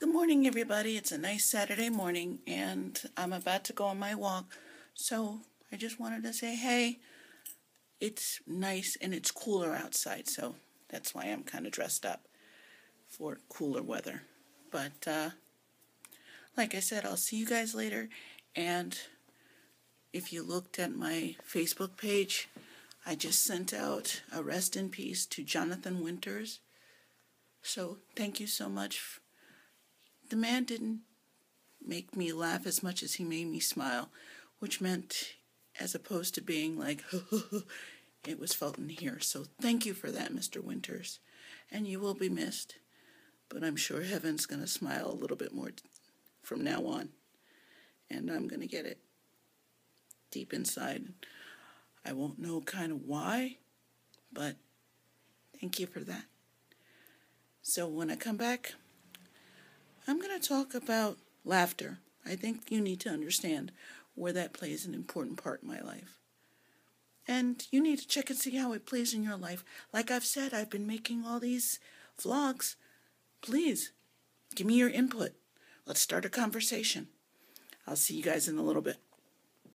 Good morning, everybody. It's a nice Saturday morning, and I'm about to go on my walk. So I just wanted to say, hey, it's nice and it's cooler outside, so that's why I'm kind of dressed up for cooler weather. But uh, like I said, I'll see you guys later. And if you looked at my Facebook page, I just sent out a rest in peace to Jonathan Winters. So thank you so much the man didn't make me laugh as much as he made me smile, which meant, as opposed to being like, it was felt in here. So thank you for that, Mr. Winters. And you will be missed, but I'm sure heaven's going to smile a little bit more from now on. And I'm going to get it deep inside. I won't know kind of why, but thank you for that. So when I come back, I'm going to talk about laughter. I think you need to understand where that plays an important part in my life. And you need to check and see how it plays in your life. Like I've said, I've been making all these vlogs. Please give me your input. Let's start a conversation. I'll see you guys in a little bit.